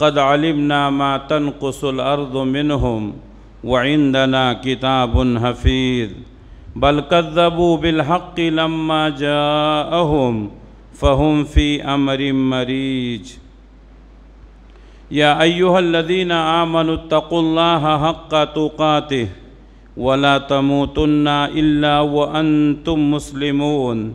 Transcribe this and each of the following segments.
قد علمنا ما تنقص الأرض منهم وعندنا كتاب حفيظ بل كذبوا بالحق لما جاءهم فهم في أمر مريج يا أيها الذين آمنوا اتقوا الله حق تقاته ولا تموتن إلا وأنتم مسلمون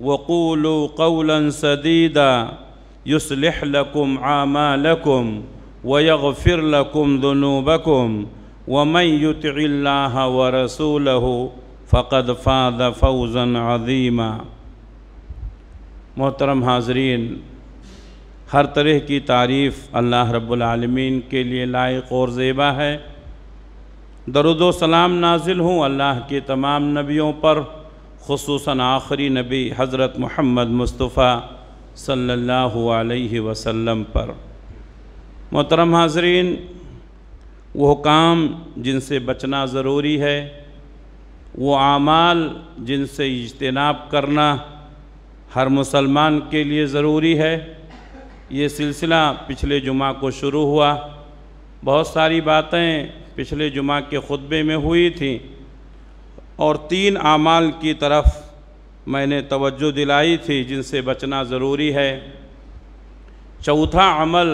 وقولوا قولا سديدا يصلح لكم اعمالكم ويغفر لكم ذنوبكم ومن يطع الله ورسوله फ़कद फ़ाद फौजन अजीमा मोहतरम हाजरीन हर तरह की तारीफ़ अल्लाह रब्लमीन के लिए लायक और ज़ेबा है दरुदो सलाम नाजिल हूँ अल्लाह के तमाम नबियों पर खसूस आखिरी नबी हज़रत महमद मुस्तफ़ा सल्ला वसम पर मोहतरम हाजरीन वह काम जिनसे बचना ज़रूरी है वो आमाल जिनसे इजतनाब करना हर मुसलमान के लिए ज़रूरी है ये सिलसिला पिछले जुमा को शुरू हुआ बहुत सारी बातें पिछले जुमा के खुतबे में हुई थी और तीन आमाल की तरफ मैंने तवज्जो दिलाई थी जिनसे बचना ज़रूरी है चौथा अमल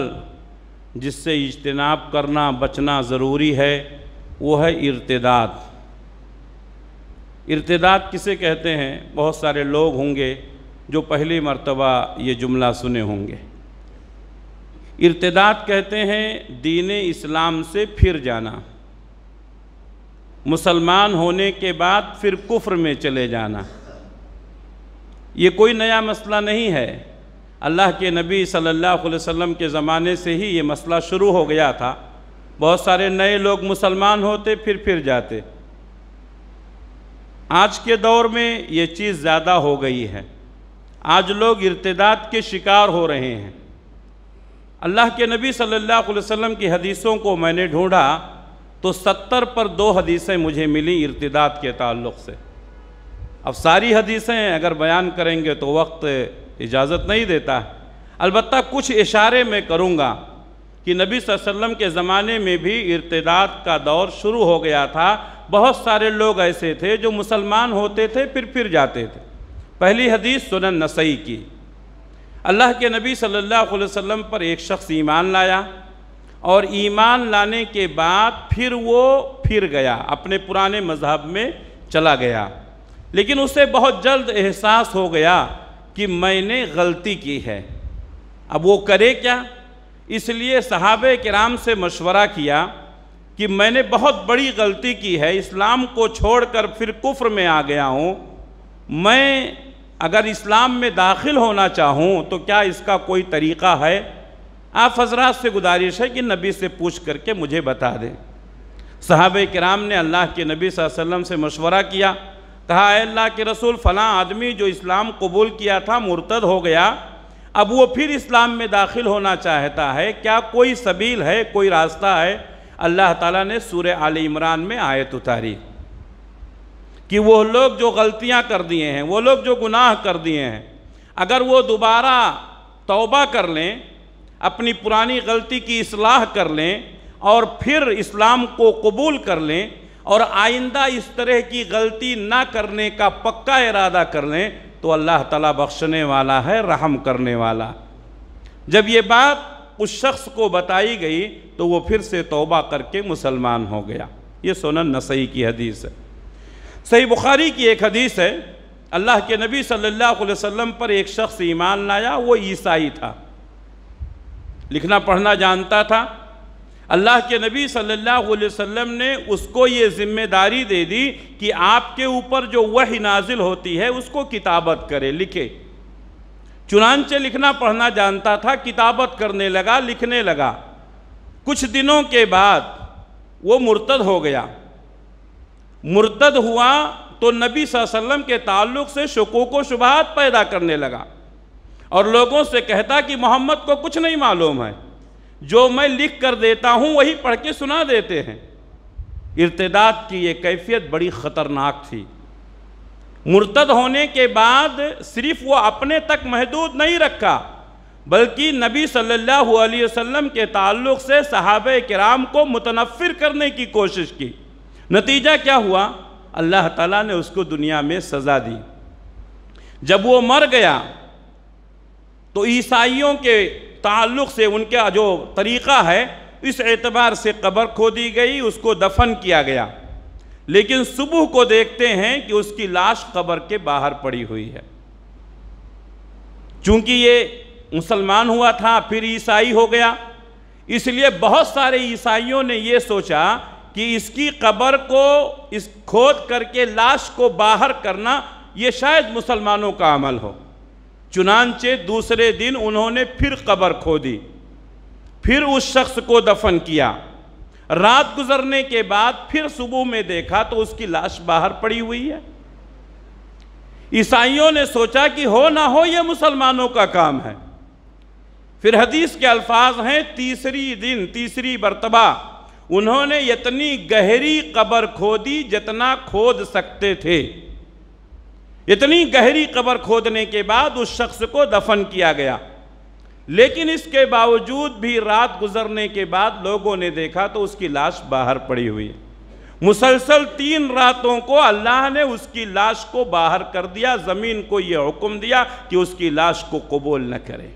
जिससे इजतनाब करना बचना ज़रूरी है वो है इर्तदाद इर्तदाद किसे कहते हैं बहुत सारे लोग होंगे जो पहली मर्तबा ये जुमला सुने होंगे इर्तदाद कहते हैं दीन इस्लाम से फिर जाना मुसलमान होने के बाद फिर कुफ्र में चले जाना ये कोई नया मसला नहीं है अल्लाह के नबी सल्लल्लाहु अलैहि वसल्लम के ज़माने से ही ये मसला शुरू हो गया था बहुत सारे नए लोग मुसलमान होते फिर फिर जाते आज के दौर में ये चीज़ ज़्यादा हो गई है आज लोग इर्तदाद के शिकार हो रहे हैं अल्लाह के नबी सल्लल्लाहु अलैहि वसल्लम की हदीसों को मैंने ढूंढा तो सत्तर पर दो हदीसें मुझे मिली इर्तदाद के ताल्लुक से अब सारी हदीसें अगर बयान करेंगे तो वक्त इजाज़त नहीं देता अलबत् कुछ इशारे में करूँगा कि नबी वसल्लम के ज़माने में भी इर्तदाद का दौर शुरू हो गया था बहुत सारे लोग ऐसे थे जो मुसलमान होते थे फिर फिर जाते थे पहली हदीस सुनन नसई की अल्लाह के नबी सल्लल्लाहु अलैहि वसल्लम पर एक शख्स ईमान लाया और ईमान लाने के बाद फिर वो फिर गया अपने पुराने मजहब में चला गया लेकिन उसे बहुत जल्द एहसास हो गया कि मैंने गलती की है अब वो करे क्या इसलिए सहाब कराम से मशवरा किया कि मैंने बहुत बड़ी गलती की है इस्लाम को छोड़कर फिर कुफ्र में आ गया हूँ मैं अगर इस्लाम में दाखिल होना चाहूँ तो क्या इसका कोई तरीक़ा है आप हजरात से गुजारिश है कि नबी से पूछ करके मुझे बता दें साहब कराम ने अल्लाह के नबी वसल्लम से मशवरा किया कहा अल्लाह के रसूल फ़लाँ आदमी जो इस्लाम कबूल किया था मुर्तद हो गया अब वो फिर इस्लाम में दाखिल होना चाहता है क्या कोई सबील है कोई रास्ता है अल्लाह ताला ने सूर्य आल इमरान में आयत उतारी कि वो लोग जो गलतियां कर दिए हैं वो लोग जो गुनाह कर दिए हैं अगर वो दोबारा तोबा कर लें अपनी पुरानी गलती की असलाह कर लें और फिर इस्लाम को कबूल कर लें और आइंदा इस तरह की गलती ना करने का पक्का इरादा कर लें तो अल्लाह ताला बख्शने वाला है रहम करने वाला जब ये बात उस शख्स को बताई गई तो वो फिर से तौबा करके मुसलमान हो गया ये सोनन नसई की हदीस है सही बुखारी की एक हदीस है अल्लाह के नबी सल्लल्लाहु अलैहि वसल्लम पर एक शख्स ईमान लाया वो ईसाई था लिखना पढ़ना जानता था अल्लाह के नबी सल्लल्लाहु अलैहि वसल्लम ने उसको ये जिम्मेदारी दे दी कि आपके ऊपर जो वही नाजिल होती है उसको किताबत करे लिखे चुनानचे लिखना पढ़ना जानता था किताबत करने लगा लिखने लगा कुछ दिनों के बाद वो मुर्तद हो गया मुर्तद हुआ तो नबी वसल्लम के ताल्लुक से को शुबात पैदा करने लगा और लोगों से कहता कि मोहम्मद को कुछ नहीं मालूम है जो मैं लिख कर देता हूँ वही पढ़ के सुना देते हैं इर्तदाद की ये कैफियत बड़ी ख़तरनाक थी मुर्तद होने के बाद सिर्फ वो अपने तक महदूद नहीं रखा बल्कि नबी सल्लल्लाहु अलैहि वसल्लम के ताल्लुक से सहाब कराम को मुतनफ़िर करने की कोशिश की नतीजा क्या हुआ अल्लाह ताला ने उसको दुनिया में सज़ा दी जब वो मर गया तो ईसाइयों के ताल्लुक़ से उनका जो तरीक़ा है इस एतबार से कब्र खोदी गई उसको दफन किया गया लेकिन सुबह को देखते हैं कि उसकी लाश कब्र के बाहर पड़ी हुई है चूंकि ये मुसलमान हुआ था फिर ईसाई हो गया इसलिए बहुत सारे ईसाइयों ने यह सोचा कि इसकी कब्र को इस खोद करके लाश को बाहर करना ये शायद मुसलमानों का अमल हो चुनानचे दूसरे दिन उन्होंने फिर कबर खोदी फिर उस शख्स को दफन किया रात गुजरने के बाद फिर सुबह में देखा तो उसकी लाश बाहर पड़ी हुई है ईसाइयों ने सोचा कि हो ना हो यह मुसलमानों का काम है फिर हदीस के अल्फाज हैं तीसरी दिन तीसरी बरतबा उन्होंने इतनी गहरी कबर खोदी जितना खोद सकते थे इतनी गहरी कब्र खोदने के बाद उस शख्स को दफन किया गया लेकिन इसके बावजूद भी रात गुजरने के बाद लोगों ने देखा तो उसकी लाश बाहर पड़ी हुई है मुसलसल तीन रातों को अल्लाह ने उसकी लाश को बाहर कर दिया ज़मीन को यह हुक्म दिया कि उसकी लाश को कबूल न करे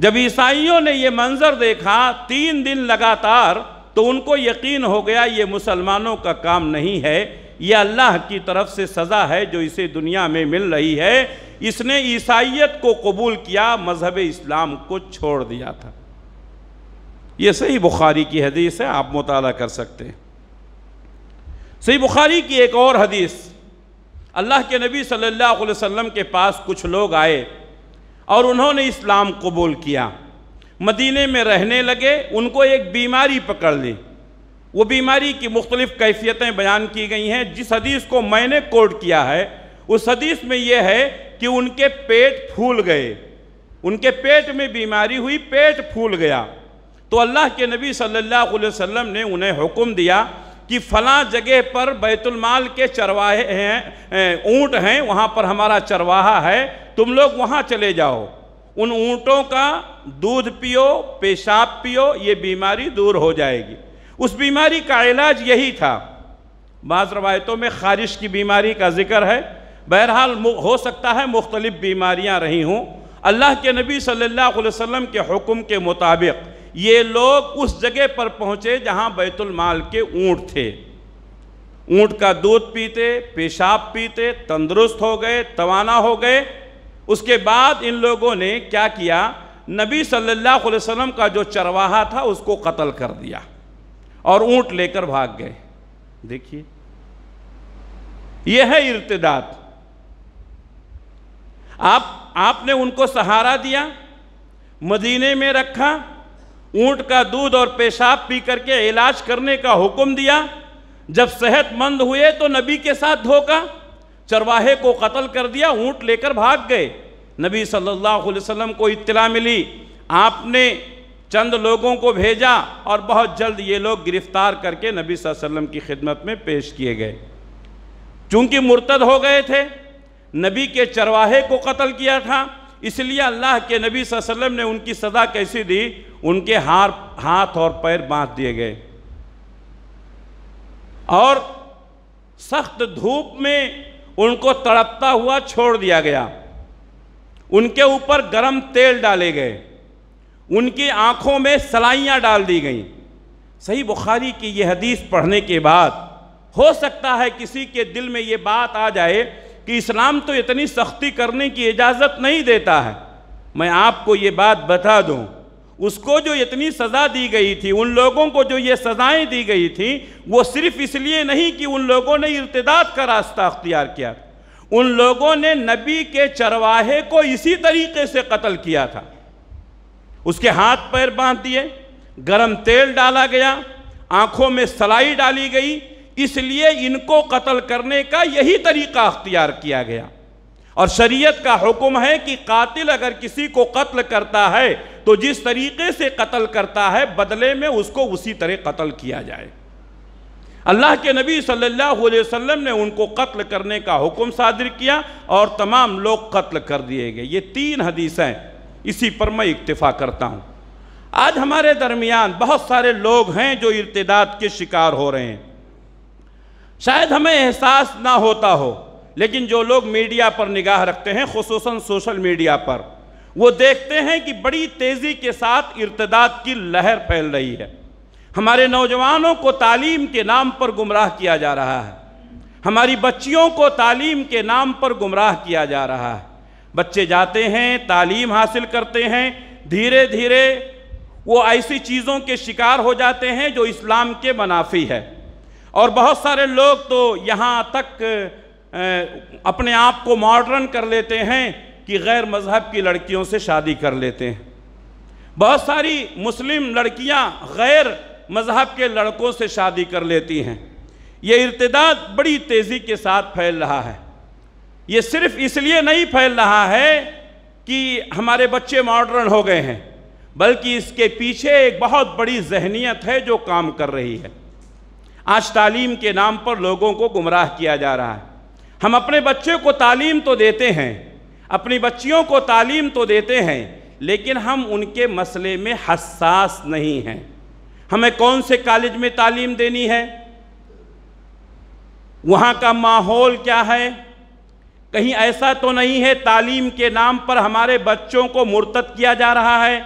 जब ईसाइयों ने यह मंज़र देखा तीन दिन लगातार तो उनको यकीन हो गया ये मुसलमानों का काम नहीं है यह अल्लाह की तरफ से सज़ा है जो इसे दुनिया में मिल रही है इसने ईसाइत को कबूल किया मज़हब इस्लाम को छोड़ दिया था यह सही बुखारी की हदीस है आप मुताल कर सकते हैं सही बुखारी की एक और हदीस अल्लाह के नबी सल्लल्लाहु अलैहि वसल्लम के पास कुछ लोग आए और उन्होंने इस्लाम कबूल किया मदीने में रहने लगे उनको एक बीमारी पकड़ ली वो बीमारी की मुख्तलिफ़ कैफियतें बयान की गई हैं जिस हदीस को मैंने कोट किया है उस हदीस में यह है कि उनके पेट फूल गए उनके पेट में बीमारी हुई पेट फूल गया तो अल्लाह के नबी सल्लल्लाहु अलैहि वसल्लम ने उन्हें हुक्म दिया कि फ़लाँ जगह पर बैतुलमाल के चरवाहे हैं ऊँट हैं वहाँ पर हमारा चरवाहा है तुम लोग वहाँ चले जाओ उन ऊँटों का दूध पियो पेशाब पियो ये बीमारी दूर हो जाएगी उस बीमारी का इलाज यही था बाज़ रवायतों में ख़ारिश की बीमारी का जिक्र है बहरहाल हो सकता है मुख्तलिफ़ बीमारियाँ रही हों अल्लाह के नबी सल्लल्लाहु अलैहि वसल्लम के हुक्म के मुताबिक ये लोग उस जगह पर पहुँचे जहाँ बैतुलमाल के ऊँट थे ऊँट का दूध पीते पेशाब पीते तंदुरुस्त हो गए तवाना हो गए उसके बाद इन लोगों ने क्या किया नबी सल्लल्लाहु अलैहि वसल्लम का जो चरवाहा था उसको कत्ल कर दिया और ऊंट लेकर भाग गए देखिए यह है इर्तदाद आप आपने उनको सहारा दिया मदीने में रखा ऊंट का दूध और पेशाब पी करके इलाज करने का हुक्म दिया जब सेहतमंद हुए तो नबी के साथ धोखा चरवाहे को कत्ल कर दिया ऊंट लेकर भाग गए नबी सल्लल्लाहु अलैहि वसल्लम को इत्तला मिली आपने चंद लोगों को भेजा और बहुत जल्द ये लोग गिरफ्तार करके नबी वसल्लम की खिदमत में पेश किए गए चूंकि मुर्तद हो गए थे नबी के चरवाहे को कत्ल किया था इसलिए अल्लाह के नबी वसल्लम ने उनकी सज़ा कैसी दी उनके हार हाथ और पैर बांध दिए गए और सख्त धूप में उनको तड़पता हुआ छोड़ दिया गया उनके ऊपर गरम तेल डाले गए उनकी आँखों में सलाइयाँ डाल दी गईं सही बुखारी की यह हदीस पढ़ने के बाद हो सकता है किसी के दिल में ये बात आ जाए कि इस्लाम तो इतनी सख्ती करने की इजाज़त नहीं देता है मैं आपको ये बात बता दूं उसको जो इतनी सज़ा दी गई थी उन लोगों को जो ये सज़ाएं दी गई थी वो सिर्फ इसलिए नहीं कि उन लोगों ने इर्तदाद का रास्ता अख्तियार किया उन लोगों ने नबी के चरवाहे को इसी तरीके से कत्ल किया था उसके हाथ पैर बांध दिए गरम तेल डाला गया आंखों में सलाई डाली गई इसलिए इनको कत्ल करने का यही तरीका अख्तियार किया गया और शरीयत का हुक्म है कि कातिल अगर किसी को कत्ल करता है तो जिस तरीके से कत्ल करता है बदले में उसको उसी तरह कत्ल किया जाए अल्लाह के नबी सल्लल्लाहु अलैहि वसल्लम ने उनको कत्ल करने का हुक्म सादिर किया और तमाम लोग कत्ल कर दिए गए ये तीन हदीसें इसी पर मैं इक्तफ़ा करता हूँ आज हमारे दरमियान बहुत सारे लोग हैं जो इर्तदाद के शिकार हो रहे हैं शायद हमें एहसास ना होता हो लेकिन जो लोग मीडिया पर निगाह रखते हैं खसूस सोशल मीडिया पर वो देखते हैं कि बड़ी तेज़ी के साथ इर्तदाद की लहर फैल रही है हमारे नौजवानों को तालीम के नाम पर गुमराह किया जा रहा है हमारी बच्चियों को तालीम के नाम पर गुमराह किया जा रहा है बच्चे जाते हैं तालीम हासिल करते हैं धीरे धीरे वो ऐसी चीज़ों के शिकार हो जाते हैं जो इस्लाम के मुनाफी है और बहुत सारे लोग तो यहाँ तक अपने आप को मॉडर्न कर लेते हैं कि गैर मज़हब की लड़कियों से शादी कर लेते हैं बहुत सारी मुस्लिम लड़कियाँ गैर मज़हब के लड़कों से शादी कर लेती हैं ये इर्तदाद बड़ी तेज़ी के साथ फैल रहा है ये सिर्फ इसलिए नहीं फैल रहा है कि हमारे बच्चे मॉडर्न हो गए हैं बल्कि इसके पीछे एक बहुत बड़ी जहनीत है जो काम कर रही है आज तालीम के नाम पर लोगों को गुमराह किया जा रहा है हम अपने बच्चे को तालीम तो देते हैं अपनी बच्चियों को तालीम तो देते हैं लेकिन हम उनके मसले में हसास नहीं हैं हमें कौन से कॉलेज में तालीम देनी है वहाँ का माहौल क्या है कहीं ऐसा तो नहीं है तालीम के नाम पर हमारे बच्चों को मुरतद किया जा रहा है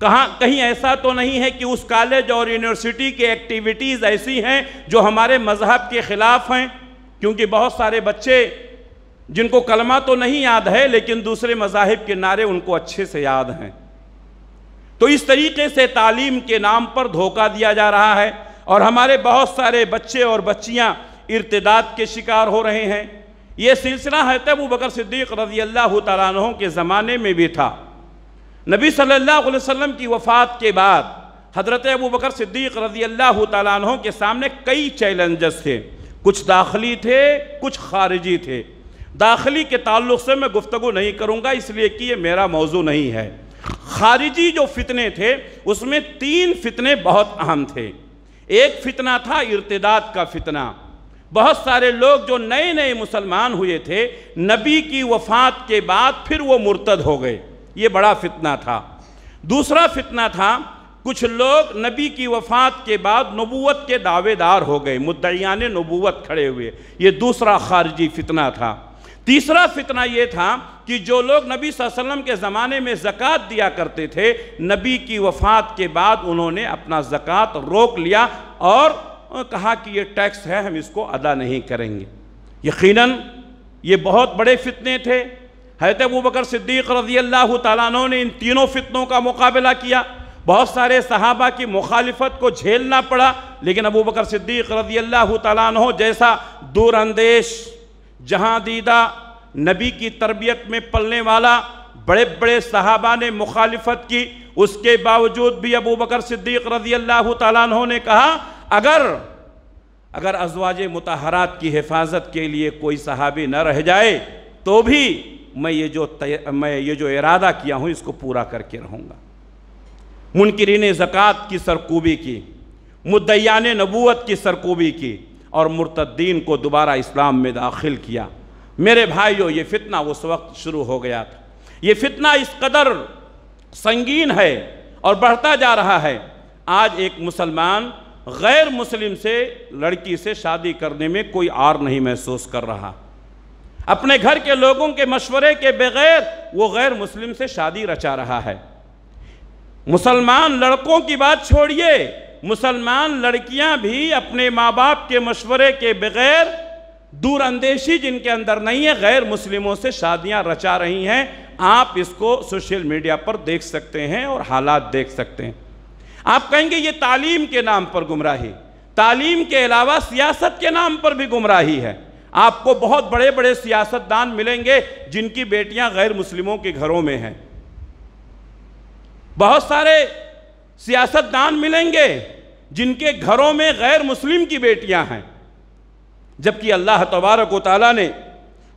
कहाँ कहीं ऐसा तो नहीं है कि उस कॉलेज और यूनिवर्सिटी के एक्टिविटीज़ ऐसी हैं जो हमारे मज़हब के ख़िलाफ़ हैं क्योंकि बहुत सारे बच्चे जिनको कलमा तो नहीं याद है लेकिन दूसरे मजाहब के नारे उनको अच्छे से याद हैं तो इस तरीके से तालीम के नाम पर धोखा दिया जा रहा है और हमारे बहुत सारे बच्चे और बच्चियाँ इर्तदाद के शिकार हो रहे हैं ये सिलसिला है तब बकर सिद्दीक रजी अल्लाह तारों के ज़माने में भी था नबी सल्लल्लाहु अलैहि वसल्लम की वफ़ात के बाद हज़रत अबू बकर सिद्दीक रजी अल्लाह तारों के सामने कई चैलेंजेस थे कुछ दाखिली थे कुछ खारिजी थे दाखिली के ताल्लुक से मैं गुफ्तु नहीं करूँगा इसलिए कि ये मेरा मौजू नहीं है खारिजी जो फितने थे उसमें तीन फितने बहुत अहम थे एक फितना था इरतदाद का फितना बहुत सारे लोग जो नए नए मुसलमान हुए थे नबी की वफात के बाद फिर वो मुर्तद हो गए ये बड़ा फितना था दूसरा फितना था कुछ लोग नबी की वफात के बाद नबूवत के दावेदार हो गए मुद्दयान नबूवत खड़े हुए ये दूसरा खारजी फितना था तीसरा फितना ये था कि जो लोग नबी वसल्लम के ज़माने में ज़क़़त दिया करते थे नबी की वफात के बाद उन्होंने अपना ज़क़़त रोक लिया और कहा कि ये टैक्स है हम इसको अदा नहीं करेंगे यकीन ये बहुत बड़े फितने थे हैत अबू बकर सिद्दीक रजी अल्लाह तु ने इन तीनों फितनों का मुकाबला किया बहुत सारे सहाबा की मुखालफत को झेलना पड़ा लेकिन अबू बकर सिद्दीक रजी अल्लाह तु जैसा दूरअंदेश जहाँ दीदा नबी की तरबियत में पलने वाला बड़े बड़े सहाबा ने मुखालफत की उसके बावजूद भी अबू बकर सिद्दीक रजी अल्लाह तु ने कहा अगर अगर अजवाज मतहरात की हिफाजत के लिए कोई सहाबी न रह जाए तो भी मैं ये जो मैं ये जो इरादा किया हूँ इसको पूरा करके रहूँगा मुनकरीन ज़क़़त की सरकूबी की मुद्यान नबूत की सरकूबी की और मुर्तद्दीन को दोबारा इस्लाम में दाखिल किया मेरे भाइयों ये फितना उस वक्त शुरू हो गया था ये फितना इस कदर संगीन है और बढ़ता जा रहा है आज एक मुसलमान गैर मुस्लिम से लड़की से शादी करने में कोई आर नहीं महसूस कर रहा अपने घर के लोगों के मशवरे के बगैर वो गैर मुस्लिम से शादी रचा रहा है मुसलमान लड़कों की बात छोड़िए मुसलमान लड़कियां भी अपने माँ बाप के मशवरे के बगैर दूर अंदेशी जिनके अंदर नहीं है गैर मुस्लिमों से शादियां रचा रही हैं आप इसको सोशल मीडिया पर देख सकते हैं और हालात देख सकते हैं आप कहेंगे ये तालीम के नाम पर गुमराही तालीम के अलावा सियासत के नाम पर भी गुमराही है आपको बहुत बड़े बड़े सियासतदान मिलेंगे जिनकी बेटियां गैर मुस्लिमों के घरों में हैं बहुत सारे सियासतदान मिलेंगे जिनके घरों में गैर मुस्लिम की बेटियां हैं जबकि अल्लाह तबारक वाली ने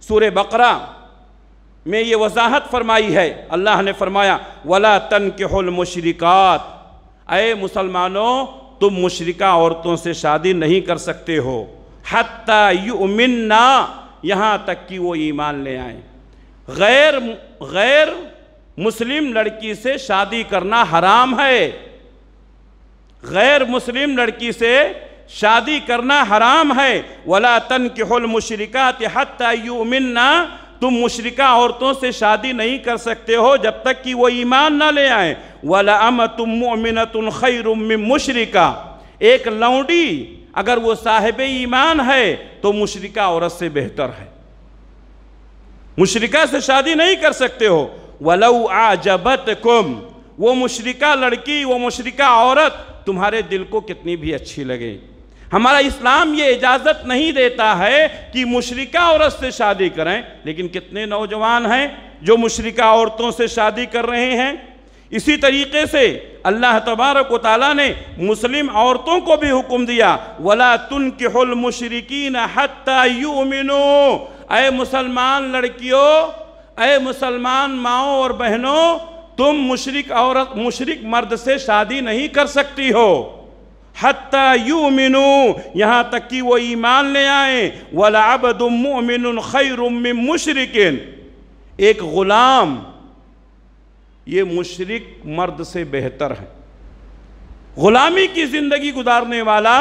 सूर बकरा में ये वजाहत फरमाई है अल्लाह ने फरमाया वला तन के मुशरिकात अय मुसलमानों तुम मुशरिका औरतों से शादी नहीं कर सकते हो हती युमिनना यहाँ तक कि वो ईमान ले आए गैर गैर मुस्लिम लड़की से शादी करना हराम है गैर मुस्लिम लड़की से शादी करना हराम है वला तन किहल मुशरक़ा तत्मिनना तुम मुशरिका औरतों से शादी नहीं कर सकते हो जब तक कि वो ईमान ना ले आए वाला अमतमिनतन खैर मुशरिका एक लौंडी अगर वो साहेब ईमान है तो मुशरिका औरत से बेहतर है मुशरिका से शादी नहीं कर सकते हो वलऊ जबत कुम वो मुशरिका लड़की वो मुशरिका औरत तुम्हारे दिल को कितनी भी अच्छी लगे हमारा इस्लाम ये इजाज़त नहीं देता है कि मुशरिका औरत से शादी करें लेकिन कितने नौजवान हैं जो मुशरिका औरतों से शादी कर रहे हैं इसी तरीके से अल्लाह तबारक वाली ने मुस्लिम औरतों को भी हुक्म दिया वला तुन किल मशरकिन हत्यामिनो अय मुसलमान लड़कियों अय मुसलमान माओ और बहनों तुम मुशरक औरत मुशरक मर्द से शादी नहीं कर सकती हो हत्या यू मिनू यहाँ तक कि वो ईमान ले आए अब मिन खैर मुशरकिन एक ग़ुलाम ये मुशरक मर्द से बेहतर है ग़ुलामी की ज़िंदगी गुजारने वाला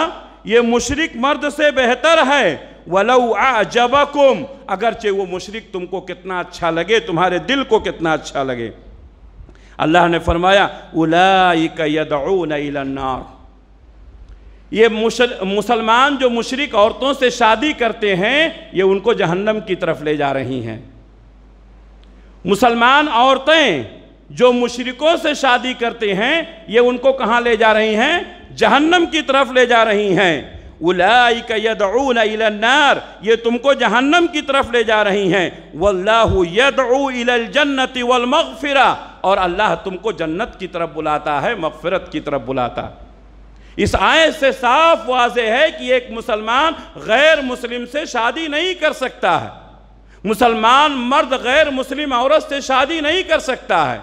ये मुशरक मर्द से बेहतर है वलऊ आजबकुम अगरचे वो मुशरक तुमको कितना अच्छा लगे तुम्हारे दिल को कितना अच्छा लगे अल्लाह ने फरमाया उलाइकनार ये मुसलमान जो मुशरक औरतों से शादी करते हैं ये उनको जहन्नम की तरफ ले जा रही हैं मुसलमान औरतें जो मुशरकों से शादी करते हैं ये उनको कहाँ ले जा रही हैं जहन्नम की तरफ ले जा रही हैं उलाइकनार ये तुमको जहन्नम की तरफ ले जा रही हैं वल्लाहु यदउलजन्नत वलमगफिरा और अल्लाह तुमको जन्नत की तरफ बुलाता है मगफिरत की तरफ बुलाता इस आयत से साफ वाज है कि एक मुसलमान गैर मुस्लिम से शादी नहीं कर सकता है मुसलमान मर्द गैर मुस्लिम औरत से शादी नहीं कर सकता है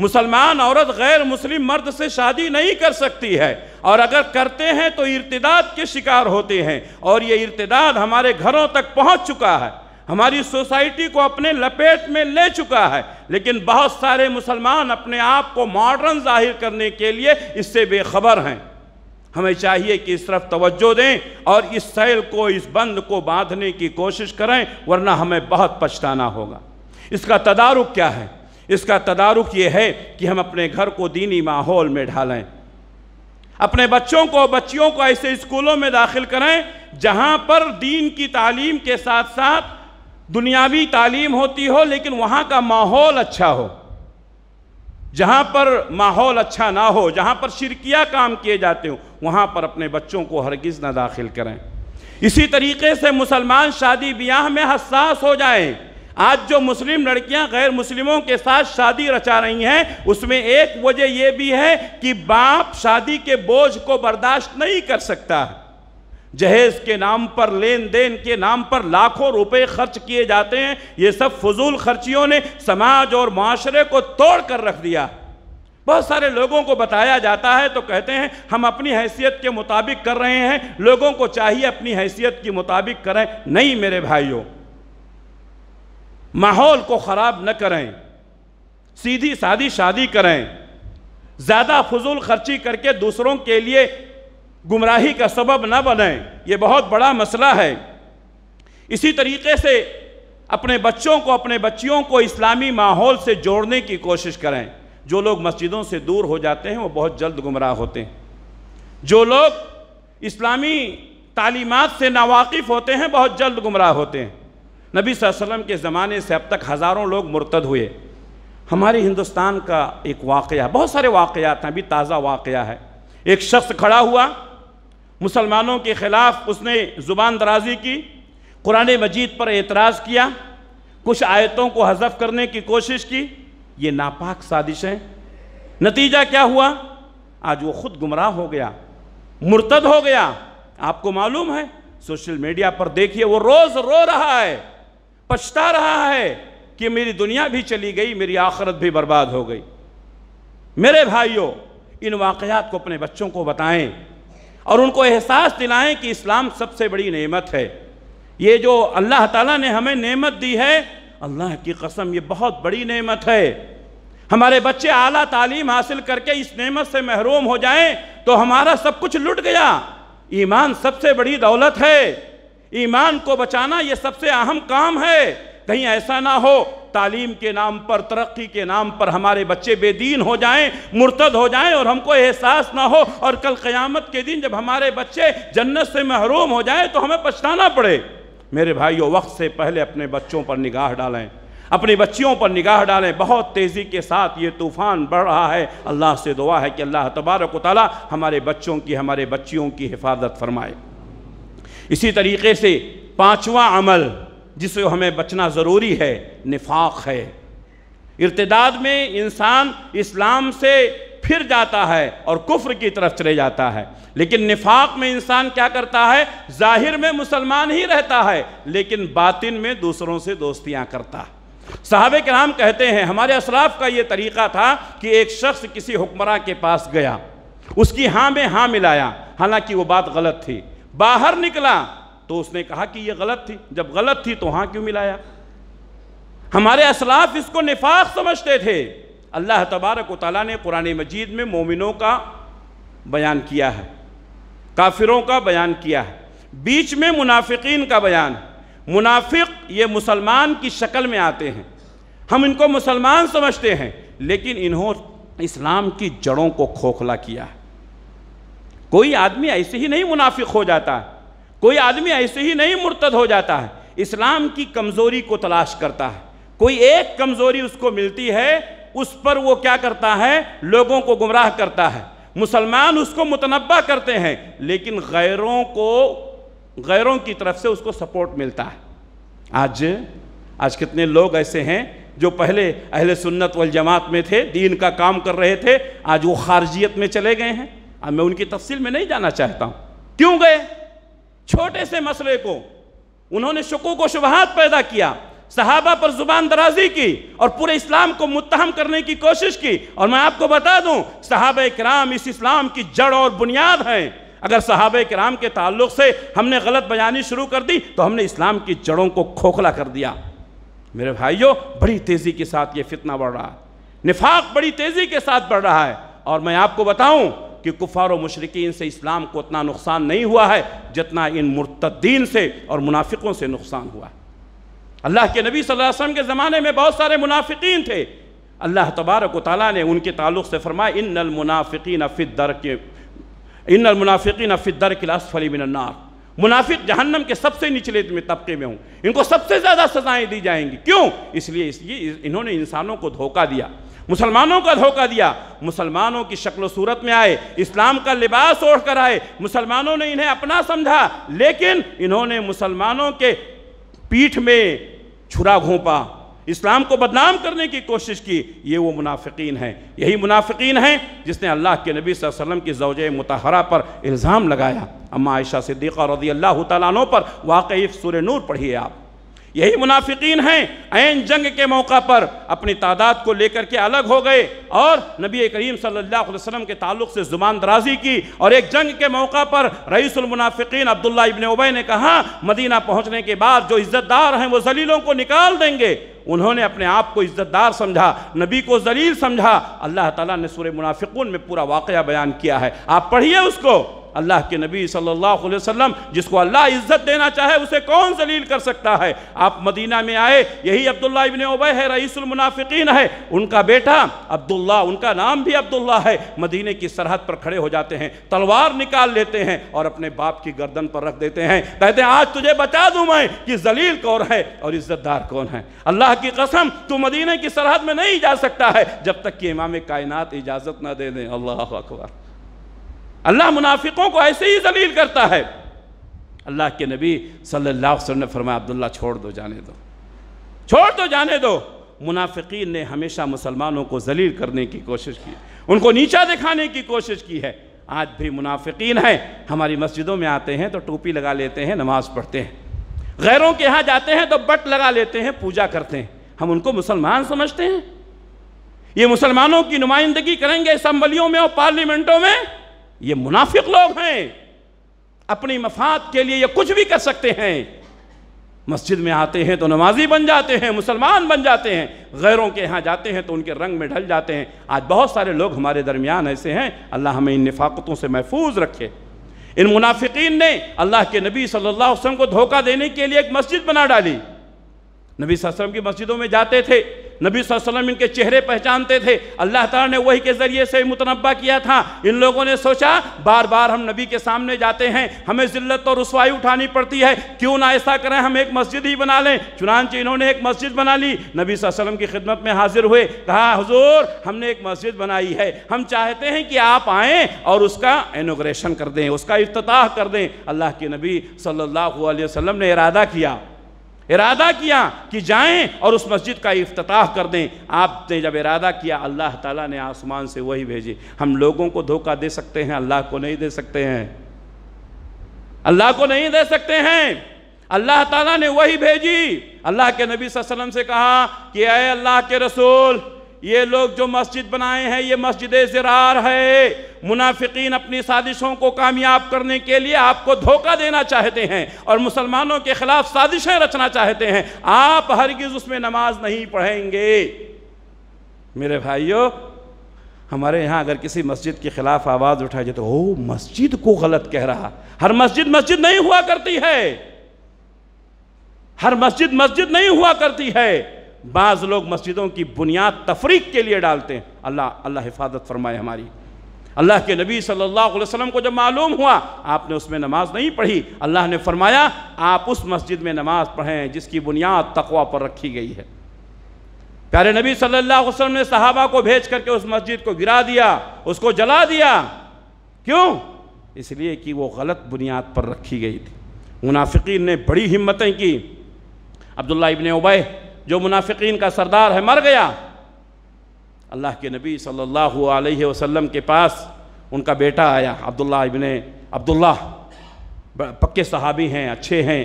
मुसलमान औरत गैर मुस्लिम मर्द से शादी नहीं कर सकती है और अगर करते हैं तो इर्तदाद के शिकार होते हैं और ये इर्तदाद हमारे घरों तक पहुंच चुका है हमारी सोसाइटी को अपने लपेट में ले चुका है लेकिन बहुत सारे मुसलमान अपने आप को मॉडर्न जाहिर करने के लिए इससे बेखबर हैं हमें चाहिए कि इस तरफ तवज्जो दें और इस सैल को इस बंद को बांधने की कोशिश करें वरना हमें बहुत पछताना होगा इसका तदारुक क्या है इसका तदारुक ये है कि हम अपने घर को दीनी माहौल में ढालें अपने बच्चों को बच्चियों को ऐसे स्कूलों में दाखिल करें जहाँ पर दीन की तालीम के साथ साथ दुनियावी तालीम होती हो लेकिन वहाँ का माहौल अच्छा हो जहाँ पर माहौल अच्छा ना हो जहाँ पर शिरकिया काम किए जाते हो वहाँ पर अपने बच्चों को हरगिज़ ना दाखिल करें इसी तरीके से मुसलमान शादी ब्याह में हसास हो जाएं आज जो मुस्लिम लड़कियां गैर मुस्लिमों के साथ शादी रचा रही हैं उसमें एक वजह यह भी है कि बाप शादी के बोझ को बर्दाश्त नहीं कर सकता जहेज के नाम पर लेन देन के नाम पर लाखों रुपए खर्च किए जाते हैं ये सब फजूल खर्चियों ने समाज और माशरे को तोड़ कर रख दिया बहुत सारे लोगों को बताया जाता है तो कहते हैं हम अपनी हैसियत के मुताबिक कर रहे हैं लोगों को चाहिए अपनी हैसियत के मुताबिक करें नहीं मेरे भाइयों माहौल को ख़राब न करें सीधी सादी शादी करें ज़्यादा फजूल खर्ची करके दूसरों के लिए गुमराही का सबब न बनें ये बहुत बड़ा मसला है इसी तरीके से अपने बच्चों को अपने बच्चियों को इस्लामी माहौल से जोड़ने की कोशिश करें जो लोग मस्जिदों से दूर हो जाते हैं वो बहुत जल्द गुमराह होते हैं जो लोग इस्लामी तालीमत से नावाकिफ़ होते हैं बहुत जल्द गुमराह होते हैं नबी वसल्लम के ज़माने से अब तक हज़ारों लोग मुर्तद हुए हमारे हिंदुस्तान का एक वाक़ बहुत सारे वाक़ात हैं अभी ताज़ा वाक़ है एक शख्स खड़ा हुआ मुसलमानों के ख़िलाफ़ उसने ज़ुबान दराजी की कुरान मजीद पर एतराज़ किया कुछ आयतों को हजफ करने की कोशिश की ये नापाक साजिशें नतीजा क्या हुआ आज वो खुद गुमराह हो गया मुर्तद हो गया आपको मालूम है सोशल मीडिया पर देखिए वो रोज़ रो रहा है पछता रहा है कि मेरी दुनिया भी चली गई मेरी आखरत भी बर्बाद हो गई मेरे भाइयों इन वाकयात को अपने बच्चों को बताएं और उनको एहसास दिलाएं कि इस्लाम सबसे बड़ी नेमत है ये जो अल्लाह ताला ने हमें नेमत दी है अल्लाह की कसम ये बहुत बड़ी नेमत है हमारे बच्चे आला तालीम हासिल करके इस नेमत से महरूम हो जाएं तो हमारा सब कुछ लुट गया ईमान सबसे बड़ी दौलत है ईमान को बचाना ये सबसे अहम काम है कहीं ऐसा ना हो तालीम के नाम पर तरक्की के नाम पर हमारे बच्चे बेदीन हो जाएं मुर्तद हो जाएं और हमको एहसास ना हो और कल क़यामत के दिन जब हमारे बच्चे जन्नत से महरूम हो जाएं तो हमें पछताना पड़े मेरे भाइयों वक्त से पहले अपने बच्चों पर निगाह डालें अपनी बच्चियों पर निगाह डालें बहुत तेज़ी के साथ ये तूफ़ान बढ़ रहा है अल्लाह से दुआ है कि अल्लाह तबारक ताली हमारे बच्चों की हमारे बच्चियों की हिफाजत फरमाए इसी तरीके से पांचवा अमल जिससे हमें बचना ज़रूरी है निफाक है इर्तदाद में इंसान इस्लाम से फिर जाता है और कुफ्र की तरफ चले जाता है लेकिन निफाक में इंसान क्या करता है जाहिर में मुसलमान ही रहता है लेकिन बातिन में दूसरों से दोस्तियाँ करता है साहब नाम कहते हैं हमारे असराफ का ये तरीका था कि एक शख्स किसी हुक्मरान के पास गया उसकी हाँ में हाँ मिलाया हालांकि वो बात गलत थी बाहर निकला तो उसने कहा कि यह गलत थी जब गलत थी तो वहां क्यों मिलाया हमारे असलाफ इसको निफाक समझते थे अल्लाह तबारक ताली ने कुरान मजीद में मोमिनों का बयान किया है काफिरों का बयान किया है बीच में मुनाफिकीन का बयान मुनाफिक ये मुसलमान की शक्ल में आते हैं हम इनको मुसलमान समझते हैं लेकिन इन्हों इस्लाम की जड़ों को खोखला किया है कोई आदमी ऐसे ही नहीं मुनाफिक हो जाता है कोई आदमी ऐसे ही नहीं मुर्तद हो जाता है इस्लाम की कमज़ोरी को तलाश करता है कोई एक कमज़ोरी उसको मिलती है उस पर वो क्या करता है लोगों को गुमराह करता है मुसलमान उसको मुतनबा करते हैं लेकिन गैरों को गैरों की तरफ से उसको सपोर्ट मिलता है आज आज कितने लोग ऐसे हैं जो पहले अहल सुन्नत वल जमात में थे दीन का काम कर रहे थे आज वो खारजियत में चले गए हैं अब मैं उनकी तफसील में नहीं जाना चाहता हूं क्यों गए छोटे से मसले को उन्होंने शकूक व शुबहत पैदा किया सहाबा पर जुबान दराजी की और पूरे इस्लाम को मुतहम करने की कोशिश की और मैं आपको बता दूं सहाब कराम इस इस्लाम की जड़ और बुनियाद हैं अगर साहब कराम के ताल्लुक से हमने गलत बयानी शुरू कर दी तो हमने इस्लाम की जड़ों को खोखला कर दिया मेरे भाइयों बड़ी तेज़ी के साथ ये फितना बढ़ रहा है निफाक बड़ी तेज़ी के साथ बढ़ रहा है और मैं आपको बताऊं कि कुफार व मशरकिन से इस्लाम को उतना नुकसान नहीं हुआ है जितना इन मुर्तद्दीन से और मुनाफिकों से नुकसान हुआ है अल्लाह के नबी सल्लल्लाहु अलैहि वसल्लम के ज़माने में बहुत सारे मुनाफिकीन थे अल्लाह तबारक ताली ने उनके ताल्लुक़ से फरमाया इन नलमुनाफ़िन फ़िदर के इन दर फ़िदर किलासफली मिनन्नार मुनाफिक जहन्नम के सबसे निचले में तबके में हूँ इनको सबसे ज़्यादा सजाएँ दी जाएंगी क्यों इसलिए इसलिए इन्होंने इंसानों को धोखा दिया मुसलमानों का धोखा दिया मुसलमानों की शक्ल सूरत में आए इस्लाम का लिबास ओढ़ कर आए मुसलमानों ने इन्हें अपना समझा लेकिन इन्होंने मुसलमानों के पीठ में छुरा घोंपा इस्लाम को बदनाम करने की कोशिश की ये वो मुनाफिकीन हैं यही मुनाफिकीन हैं जिसने अल्लाह के नबी वसल्लम की जवज मतहरा पर इल्ज़ाम लगाया अम्मा आयशा सिद्दीक़ा रजी अल्लाह तु पर वाकई सुर नूर पढ़िए आप यही मुनाफिकीन हैं ऐन जंग के मौका पर अपनी तादाद को लेकर के अलग हो गए और नबी करीम सल्लल्लाहु अलैहि वसल्लम के ताल्लुक से ज़ुबान दराजी की और एक जंग के मौका पर रईसमनाफ़िकीन अब्दुल्ला इबन उबै ने कहा मदीना पहुँचने के बाद जो इज़्ज़तदार हैं वो जलीलों को निकाल देंगे उन्होंने अपने आप को इज़्ज़तदार समझा नबी को जलील समझा अल्लाह ताला ने सूर्य मुनाफिकून में पूरा वाक़ बयान किया है आप पढ़िए उसको अल्लाह के नबी सल्लल्लाहु अलैहि वसल्लम जिसको अल्लाह इज्जत देना चाहे उसे कौन जलील कर सकता है आप मदीना में आए यही अब्दुल्ला इबन उबै है रईसमनाफ़िन है उनका बेटा अब्दुल्ला उनका नाम भी अब्दुल्ला है मदीने की सरहद पर खड़े हो जाते हैं तलवार निकाल लेते हैं और अपने बाप की गर्दन पर रख देते हैं कहते हैं आज तुझे बचा दूँ मैं कि जलील कौन है और इज्जतदार कौन है अल्लाह की कसम तू मदीने की सरहद में नहीं जा सकता है जब तक कि इमाम कायनात इजाज़त ना दे दें अल्लाह अकबर अल्लाह मुनाफिकों को ऐसे ही जलील करता है अल्लाह के नबी सल्लल्लाहु अलैहि वसल्लम ने फरमाया अब्दुल्ला छोड़ दो जाने दो छोड़ दो जाने दो मुनाफिकीन ने हमेशा मुसलमानों को जलील करने की कोशिश की उनको नीचा दिखाने की कोशिश की है आज भी मुनाफिकीन हैं हमारी मस्जिदों में आते हैं तो टोपी लगा लेते हैं नमाज पढ़ते हैं गैरों के यहाँ जाते हैं तो बट लगा लेते हैं पूजा करते हैं हम उनको मुसलमान समझते हैं ये मुसलमानों की नुमाइंदगी करेंगे असम्बलियों में और पार्लियामेंटों में ये मुनाफिक लोग हैं अपनी मफाद के लिए ये कुछ भी कर सकते हैं मस्जिद में आते हैं तो नमाजी बन जाते हैं मुसलमान बन जाते हैं गैरों के यहाँ जाते हैं तो उनके रंग में ढल जाते हैं आज बहुत सारे लोग हमारे दरमियान ऐसे हैं अल्लाह हमें इन नफाकतों से महफूज रखे इन मुनाफिकीन ने अल्लाह के नबी सल्लल्लाहु अलैहि वसल्लम को धोखा देने के लिए एक मस्जिद बना डाली नबी वसल्लम की मस्जिदों में जाते थे नबी वसल्लम इनके चेहरे पहचानते थे अल्लाह ताला ने वही के ज़रिए से मुतनबा किया था इन लोगों ने सोचा बार बार हम नबी के सामने जाते हैं हमें ज़िल्त और रसवाई उठानी पड़ती है क्यों ना ऐसा करें हम एक मस्जिद ही बना लें चुनानचे इन्होंने एक मस्जिद बना ली नबी वसल्लम की खिदमत में हाजिर हुए कहा हजूर हमने एक मस्जिद बनाई है हम चाहते हैं कि आप आएँ और उसका इनोग्रेशन कर दें उसका अफ्ताह कर दें अल्लाह के नबी सल्लल्लाहु अलैहि वसल्लम ने इरादा किया इरादा किया कि जाएं और उस मस्जिद का अफ्ताह कर दें आपने जब इरादा किया अल्लाह ताला ने आसमान से वही भेजे हम लोगों को धोखा दे सकते हैं अल्लाह को नहीं दे सकते हैं अल्लाह को नहीं दे सकते हैं अल्लाह ताला ने वही भेजी अल्लाह के नबी वसल्लम से कहा कि अय अल्लाह के रसूल ये लोग जो मस्जिद बनाए हैं ये मस्जिद जरार है मुनाफिकीन अपनी साजिशों को कामयाब करने के लिए आपको धोखा देना चाहते हैं और मुसलमानों के खिलाफ साजिशें रचना चाहते हैं आप हरगिज़ उसमें नमाज नहीं पढ़ेंगे मेरे भाइयों हमारे यहाँ अगर किसी मस्जिद के खिलाफ आवाज़ उठाई जाए तो ओ मस्जिद को गलत कह रहा हर मस्जिद मस्जिद नहीं हुआ करती है हर मस्जिद मस्जिद नहीं हुआ करती है बाज़ लोग मस्जिदों की बुनियाद तफरीक के लिए डालते हैं अल्लाह अल्लाह हिफाजत फरमाए हमारी अल्लाह के नबी सल्लल्लाहु अलैहि वसल्लम को जब मालूम हुआ आपने उसमें नमाज नहीं पढ़ी अल्लाह ने फरमाया आप उस मस्जिद में नमाज पढ़ें जिसकी बुनियाद तकवा पर रखी गई है प्यारे नबी सल्लल्लाहु अलैहि वसल्लम ने सहाबा को भेज करके उस मस्जिद को गिरा दिया उसको जला दिया क्यों इसलिए कि वो गलत बुनियाद पर रखी गई थी मुनाफिकीन ने बड़ी हिम्मतें की अब्दुल्ला इबन उबै जो मुनाफिकीन का सरदार है मर गया अल्लाह के नबी सल्लल्लाहु अलैहि वसल्लम के पास उनका बेटा आया अब्दुल्ला इबन अब्दुल्ला पक्के सहाबी हैं अच्छे हैं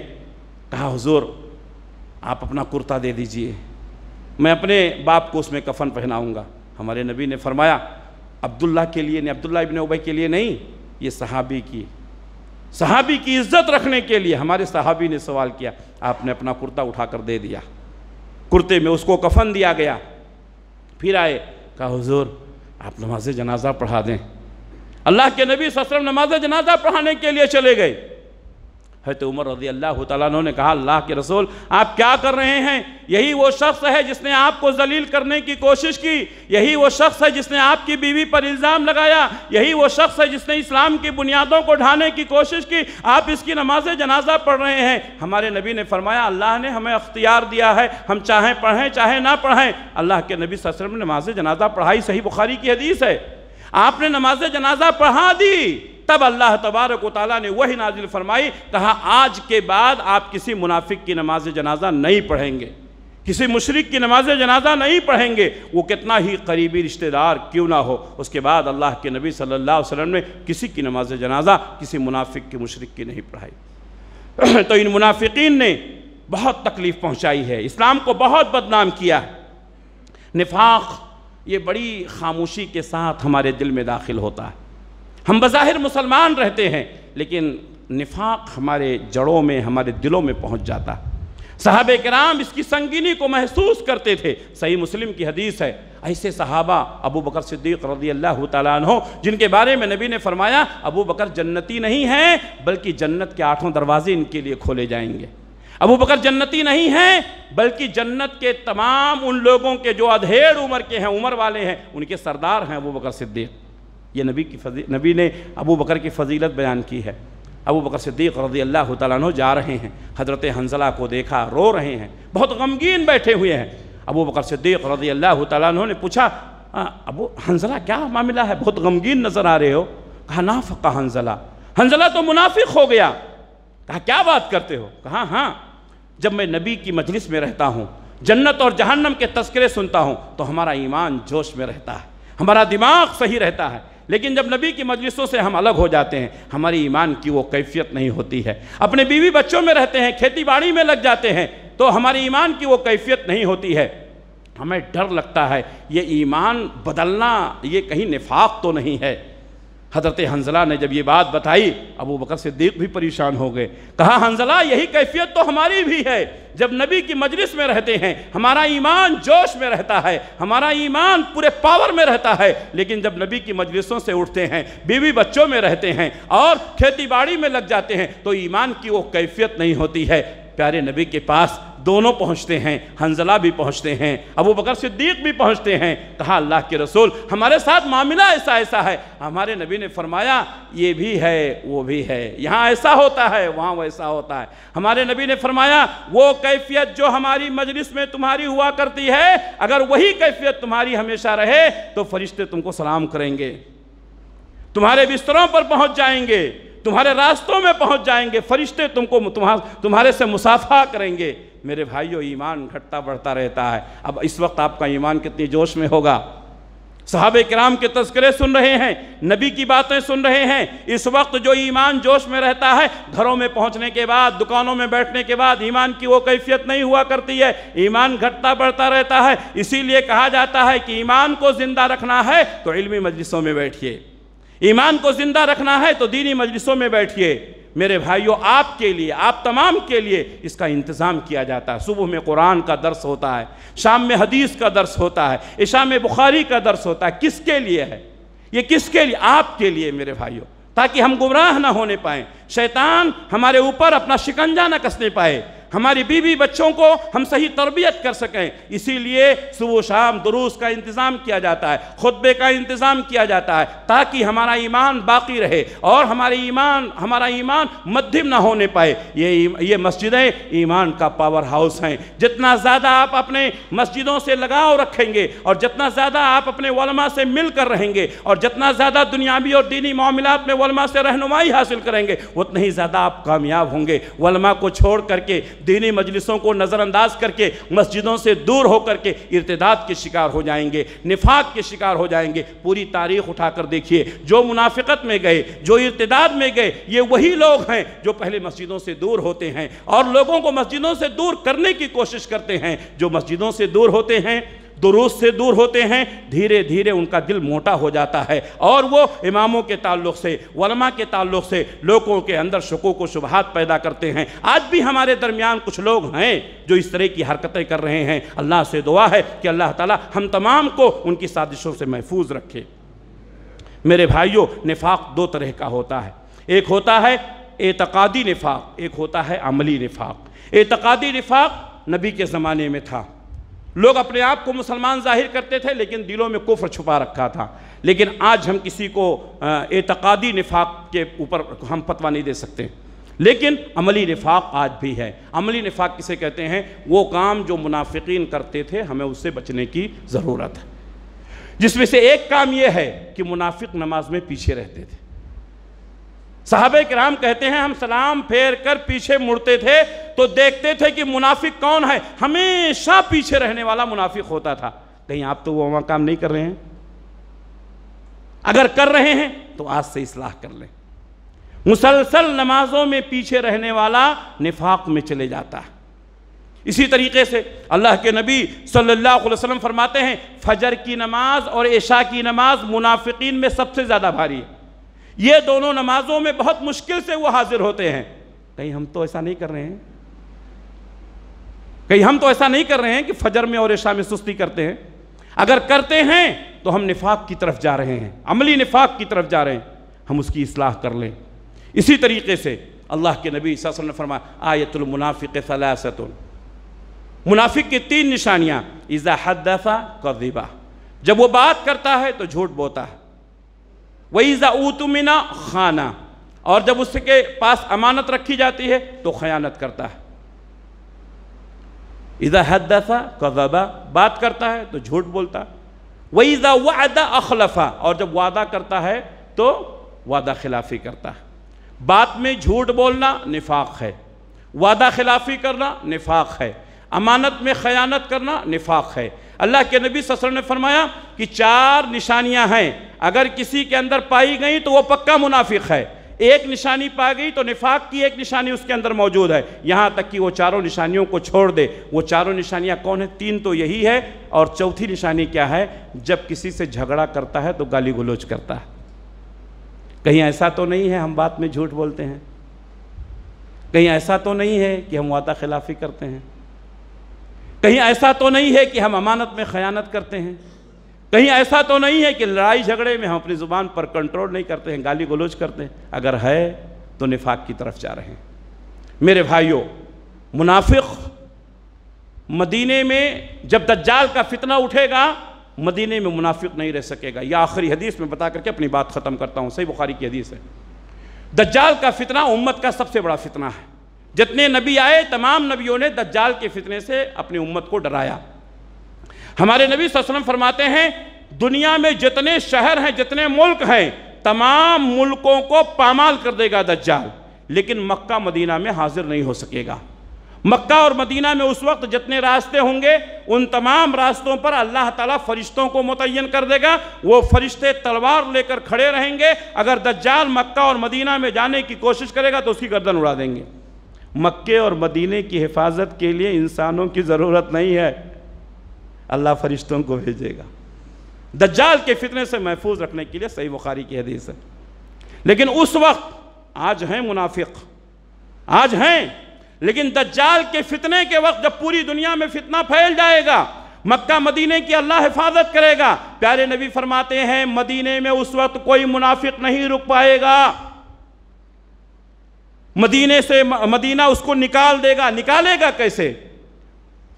कहा हुजूर आप अपना कुर्ता दे दीजिए मैं अपने बाप को उसमें कफन पहनाऊँगा हमारे नबी ने फरमाया अब्दुल्ला के लिए नहीं अब्दुल्ला इबन उबई के लिए नहीं ये सहाबी की सहाबी की इज्जत रखने के लिए हमारे सहाबी ने सवाल किया आपने अपना कुर्ता उठा कर दे दिया कुर्ते में उसको कफन दिया गया फिर आए कहा हुजूर आप नमाज जनाजा पढ़ा दें अल्लाह के नबी ससरम नमाज जनाजा पढ़ाने के लिए चले गए है तो उमर रजी अल्लाह तु ने कहा अल्लाह के रसूल आप क्या कर रहे हैं यही वो शख्स है जिसने आपको जलील करने की कोशिश की यही वो शख्स है जिसने आपकी बीवी पर इल्ज़ाम लगाया यही वो शख्स है जिसने इस्लाम की बुनियादों को ढाने की कोशिश की आप इसकी नमाज जनाजा पढ़ रहे हैं हमारे नबी ने फरमाया अल्लाह ने हमें अख्तियार दिया है हम चाहें पढ़ें चाहे ना पढ़ें अल्लाह के नबी वसल्लम नमाज जनाजा पढ़ाई सही बुखारी की हदीस है आपने नमाज जनाजा पढ़ा दी तब अल्लाह तबारक वाली ने वही नाजिल फरमाई कहा आज के बाद आप किसी मुनाफिक की नमाज जनाजा नहीं पढ़ेंगे किसी मुशरक की नमाज जनाजा नहीं पढ़ेंगे वो कितना ही करीबी रिश्तेदार क्यों ना हो उसके बाद अल्लाह के नबी सल्लल्लाहु अलैहि वसल्लम ने किसी की नमाज जनाजा किसी मुनाफिक की मुशरक की नहीं पढ़ाई तो इन मुनाफिकीन ने बहुत तकलीफ़ पहुंचाई है इस्लाम को बहुत बदनाम किया है निफाक ये बड़ी खामोशी के साथ हमारे दिल में दाखिल होता है हम बज़ाहिर मुसलमान रहते हैं लेकिन निफाक हमारे जड़ों में हमारे दिलों में पहुंच जाता साहब कराम इसकी संगीनी को महसूस करते थे सही मुस्लिम की हदीस है ऐसे सहाबा अबू बकर सिद्दीक रजी अल्लाह तहो जिनके बारे में नबी ने फरमाया अबू बकर जन्नती नहीं हैं बल्कि जन्नत के आठों दरवाजे इनके लिए खोले जाएंगे अबू बकर जन्नती नहीं हैं बल्कि जन्नत के तमाम उन लोगों के जो अधेड़ उम्र के हैं उम्र वाले हैं उनके सरदार हैं अबू बकर सिद्दीक़ ये नबी की फजी नबी ने अबू बकर की फजीलत बयान की है अबू बकर सिद्दीक रजी अल्लाह तु जा रहे हैं हज़रत हंसला को देखा रो रहे हैं बहुत गमगीन बैठे हुए हैं अबू बकर सिद्दीक रजी अल्लाह तु ने पूछा अबू हंसला क्या मामला है बहुत गमगीन नज़र आ रहे हो कहा ना फ़का हंसला हंसला तो मुनाफिक हो गया कहा क्या बात करते हो कहा हाँ जब मैं नबी की मजलिस में रहता हूँ जन्नत और जहन्नम के तस्करे सुनता हूँ तो हमारा ईमान जोश में रहता है हमारा दिमाग सही रहता है लेकिन जब नबी की मजलिसों से हम अलग हो जाते हैं हमारी ईमान की वो कैफियत नहीं होती है अपने बीवी बच्चों में रहते हैं खेती बाड़ी में लग जाते हैं तो हमारी ईमान की वो कैफियत नहीं होती है हमें डर लगता है ये ईमान बदलना ये कहीं निफाक तो नहीं है हज़रत हंजला ने जब ये बात बताई अबू बकर सिद्दीक भी परेशान हो गए कहा हंजला यही कैफियत तो हमारी भी है जब नबी की मजलिस में रहते हैं हमारा ईमान जोश में रहता है हमारा ईमान पूरे पावर में रहता है लेकिन जब नबी की मजलिसों से उठते हैं बीवी बच्चों में रहते हैं और खेती बाड़ी में लग जाते हैं तो ईमान की वो कैफियत नहीं होती है प्यारे नबी के पास दोनों पहुंचते हैं हंजला भी पहुंचते हैं अबू बकर सिद्दीक भी पहुंचते हैं कहा अल्लाह के रसूल हमारे साथ मामला ऐसा ऐसा है हमारे नबी ने फरमाया ये भी है वो भी है यहाँ ऐसा होता है वहाँ वैसा होता है हमारे नबी ने फरमाया वो कैफियत जो हमारी मजलिस में तुम्हारी हुआ करती है अगर वही कैफियत तुम्हारी हमेशा रहे तो फरिश्ते तुमको सलाम करेंगे तुम्हारे बिस्तरों पर पहुंच जाएंगे तुम्हारे रास्तों में पहुंच जाएंगे फरिश्ते तुमको तुम्हारे से मुसाफा करेंगे मेरे भाइयों ईमान घटता बढ़ता रहता है अब इस वक्त आपका ईमान कितने जोश में होगा साहब कराम के तस्करे सुन रहे हैं नबी की बातें सुन रहे हैं इस वक्त जो ईमान जोश में रहता है घरों में पहुंचने के बाद दुकानों में बैठने के बाद ईमान की वो कैफियत नहीं हुआ करती है ईमान घटता बढ़ता रहता है इसीलिए कहा जाता है कि ईमान को जिंदा रखना है तो इलमी मजलिसों में बैठिए ईमान को जिंदा रखना है तो दीनी मजलिसों में बैठिए मेरे भाइयों आपके लिए आप तमाम के लिए इसका इंतज़ाम किया जाता है सुबह में कुरान का दर्स होता है शाम में हदीस का दर्स होता है ईशा में बुखारी का दर्स होता है किसके लिए है ये किसके लिए आपके लिए मेरे भाइयों ताकि हम गुमराह ना होने पाएँ शैतान हमारे ऊपर अपना शिकंजा ना कसने पाए हमारी बीवी बच्चों को हम सही तरबियत कर सकें इसीलिए सुबह शाम दुरुस्त का इंतज़ाम किया जाता है खुतबे का इंतज़ाम किया जाता है ताकि हमारा ईमान बाकी रहे और हमारे ईमान हमारा ईमान मध्यम ना होने पाए ये ये मस्जिदें ईमान का पावर हाउस हैं जितना ज़्यादा आप अपने मस्जिदों से लगाव रखेंगे और जितना ज़्यादा आप अपने वलमा से मिल कर रहेंगे और जितना ज़्यादा दुनियावी और दीनी मामला में वलमा से रहनुमाई हासिल करेंगे उतना ही ज़्यादा आप कामयाब होंगे वलमा को छोड़ करके दीनी मजलिसों को नज़रअंदाज करके मस्जिदों से दूर होकर के इर्तदाद के शिकार हो जाएंगे निफाक के शिकार हो जाएंगे पूरी तारीख उठाकर देखिए जो मुनाफिकत में गए जो इर्तदाद में गए ये वही लोग हैं जो पहले मस्जिदों से दूर होते हैं और लोगों को मस्जिदों से दूर करने की कोशिश करते हैं जो मस्जिदों से दूर होते हैं दुरुस्त से दूर होते हैं धीरे धीरे उनका दिल मोटा हो जाता है और वो इमामों के ताल्लुक से वलमा के ताल्लुक से लोगों के अंदर शकों को शुबहत पैदा करते हैं आज भी हमारे दरमियान कुछ लोग हैं जो इस तरह की हरकतें कर रहे हैं अल्लाह से दुआ है कि अल्लाह ताला हम तमाम को उनकी साजिशों से महफूज रखे मेरे भाइयों निफाक दो तरह का होता है एक होता है एतकादी निफाक एक होता है अमली निफाक एतकादी निफाक नबी के ज़माने में था लोग अपने आप को मुसलमान जाहिर करते थे लेकिन दिलों में कुफर छुपा रखा था लेकिन आज हम किसी को एतकादी निफाक के ऊपर हम फतवा नहीं दे सकते लेकिन अमली निफाक आज भी है अमली निफाक किसे कहते हैं वो काम जो मुनाफिकीन करते थे हमें उससे बचने की ज़रूरत है जिसमें से एक काम यह है कि मुनाफिक नमाज में पीछे रहते थे साहब कराम कहते हैं हम सलाम फेर कर पीछे मुड़ते थे तो देखते थे कि मुनाफिक कौन है हमेशा पीछे रहने वाला मुनाफिक होता था कहीं आप तो वो वहां काम नहीं कर रहे हैं अगर कर रहे हैं तो आज से इसलाह कर लें मुसलसल नमाजों में पीछे रहने वाला निफाक में चले जाता है इसी तरीके से अल्लाह के नबी सल्लल्लाहु अलैहि वसल्लम फरमाते हैं फजर की नमाज और ऐशा की नमाज मुनाफिकीन में सबसे ज़्यादा भारी है ये दोनों नमाजों में बहुत मुश्किल से वो हाजिर होते हैं कहीं हम तो ऐसा नहीं कर रहे हैं कहीं हम तो ऐसा नहीं कर रहे हैं कि फजर में और ऐशा में सुस्ती करते हैं अगर करते हैं तो हम निफाक की तरफ जा रहे हैं अमली निफाक की तरफ जा रहे हैं हम उसकी असलाह कर लें इसी तरीके से अल्लाह के नबी ने फरमाया आयतुल मुनाफिक सलासत मुनाफिक की तीन निशानियाँ इज़ा हदफ़ा कदीबा जब वो बात करता है तो झूठ बोता है वही ऊतमिना खाना और जब उसके पास अमानत रखी जाती है तो खयानत करता है इज़ा हदसा कज़बा बात करता है तो झूठ बोलता वही जा वादा अखलफा और जब वादा करता है तो वादा खिलाफी करता है बात में झूठ बोलना निफाक है वादा खिलाफी करना निफाक है अमानत में खयानत करना निफाक है अल्लाह के नबी ससर ने फरमाया कि चार निशानियां हैं अगर किसी के अंदर पाई गई तो वो पक्का मुनाफिक है एक निशानी पा गई तो निफाक की एक निशानी उसके अंदर मौजूद है यहाँ तक कि वो चारों निशानियों को छोड़ दे वो चारों निशानियाँ कौन है तीन तो यही है और चौथी निशानी क्या है जब किसी से झगड़ा करता है तो गाली गलोच करता है कहीं ऐसा तो नहीं है हम बात में झूठ बोलते हैं कहीं ऐसा तो नहीं है कि हम वादा खिलाफी करते हैं कहीं ऐसा तो नहीं है कि हम अमानत में खयानत करते हैं कहीं ऐसा तो नहीं है कि लड़ाई झगड़े में हम अपनी ज़ुबान पर कंट्रोल नहीं करते हैं गाली गलोच करते हैं अगर है तो निफाक की तरफ जा रहे हैं मेरे भाइयों मुनाफिक मदीने में जब दज्जाल का फितना उठेगा मदीने में मुनाफिक नहीं रह सकेगा यह आखिरी हदीस में बता करके अपनी बात ख़त्म करता हूँ सही बुखारी की हदीस है दज्जाल का फितना उम्मत का सबसे बड़ा फितना है जितने नबी आए तमाम नबियों ने दज्जाल के फितने से अपनी उम्मत को डराया हमारे नबी वसल्लम फरमाते हैं दुनिया में जितने शहर हैं जितने मुल्क हैं तमाम मुल्कों को पामाल कर देगा दज्जाल लेकिन मक्का मदीना में हाजिर नहीं हो सकेगा मक्का और मदीना में उस वक्त जितने रास्ते होंगे उन तमाम रास्तों पर अल्लाह ताला फरिश्तों को मुतयन कर देगा वो फरिश्ते तलवार लेकर खड़े रहेंगे अगर दज्जाल मक्का और मदीना में जाने की कोशिश करेगा तो उसकी गर्दन उड़ा देंगे मक्के और मदीने की हिफाजत के लिए इंसानों की ज़रूरत नहीं है अल्लाह फरिश्तों को भेजेगा दज्जाल के फितने से महफूज रखने के लिए सही बुखारी की हदीस है लेकिन उस वक्त आज हैं मुनाफिक आज हैं लेकिन दज्जाल के फितने के वक्त जब पूरी दुनिया में फितना फैल जाएगा मक्का मदीने की अल्लाह हिफाजत करेगा प्यारे नबी फरमाते हैं मदीने में उस वक्त कोई मुनाफिक नहीं रुक पाएगा मदीने से मदीना उसको निकाल देगा निकालेगा कैसे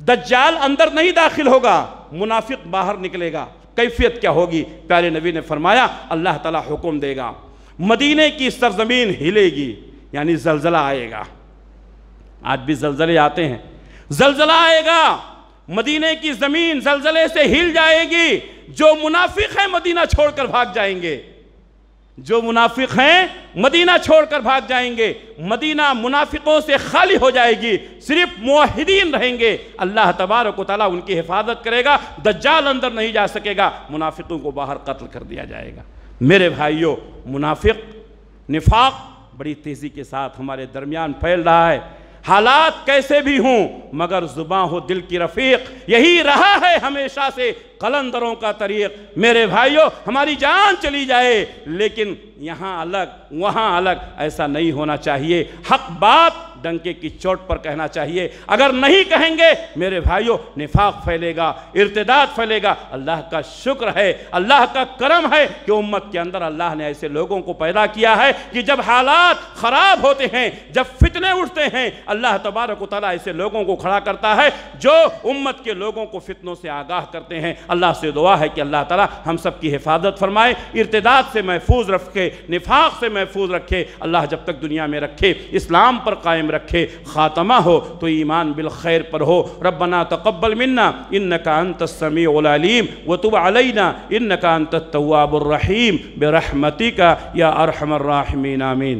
दज्जाल अंदर नहीं दाखिल होगा मुनाफिक बाहर निकलेगा कैफियत क्या होगी प्यारे नबी ने फरमाया अल्लाह ताला हुक्म देगा मदीने की सरजमीन हिलेगी यानी जलजला आएगा आज भी जलजले आते हैं जलजला आएगा मदीने की ज़मीन जलजले से हिल जाएगी जो मुनाफिक है मदीना छोड़कर भाग जाएंगे जो मुनाफिक हैं मदीना छोड़कर भाग जाएंगे मदीना मुनाफिकों से खाली हो जाएगी सिर्फ मुहिदीन रहेंगे अल्लाह तबारक तला उनकी हिफाजत करेगा दज्जाल अंदर नहीं जा सकेगा मुनाफिकों को बाहर कत्ल कर दिया जाएगा मेरे भाइयों मुनाफिक निफाक बड़ी तेज़ी के साथ हमारे दरमियान फैल रहा है हालात कैसे भी हों मगर जुबा हो दिल की रफ़ीक यही रहा है हमेशा से कलंदरों का तरीक़ मेरे भाइयों हमारी जान चली जाए लेकिन यहाँ अलग वहाँ अलग ऐसा नहीं होना चाहिए हक बात डंके की चोट पर कहना चाहिए अगर नहीं कहेंगे मेरे भाइयों निफाक फैलेगा इर्तदाद फैलेगा अल्लाह का शुक्र है अल्लाह का करम है कि उम्मत के अंदर अल्लाह ने ऐसे लोगों को पैदा किया है कि जब हालात ख़राब होते हैं जब फितने उठते हैं अल्लाह तबारक ताली ऐसे लोगों को खड़ा करता है जो उम्मत के लोगों को फितनों से आगाह करते हैं अल्लाह से दुआ है कि अल्लाह तला हम सब की हिफाजत फरमाए इर्तदाद से महफूज रखे निफाक से महफूज रखे अल्लाह जब तक दुनिया में रखे इस्लाम पर कायम रखे ख़ात्मा हो तो ईमान बिल खैर पर हो रबना तकबल मन्ना इन नकान तस्मी व तुब अलना इन नकान तवाबरहीम बेरहमती का या अरहमर्राहमीन आमीन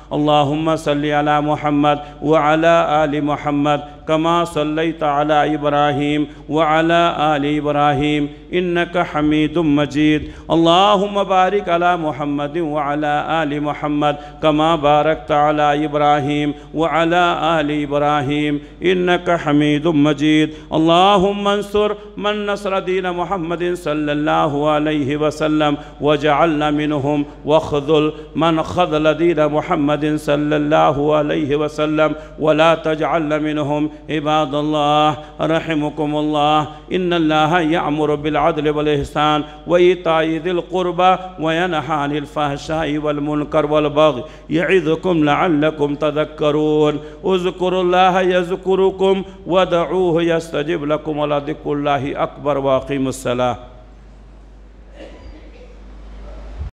اللهم صل على محمد وعلى ال محمد كما صليت على ابراهيم وعلى ال ابراهيم انك حميد مجيد اللهم بارك على محمد وعلى ال محمد كما باركت على ابراهيم وعلى ال ابراهيم انك حميد مجيد اللهم انصر من نصر دين محمد صلى الله عليه وسلم وجعلنا منهم واخذل من خذل دين محمد محمد صلى الله عليه وسلم ولا تجعلنا منهم عباد الله رحمكم الله إن الله يأمر بالعدل والإحسان وإيتاء ذي القربى وينهى عن الفحشاء والمنكر والبغي يعظكم لعلكم تذكرون اذكروا الله يذكركم ودعوه يستجب لكم ولذكر الله أكبر وأقيموا الصلاة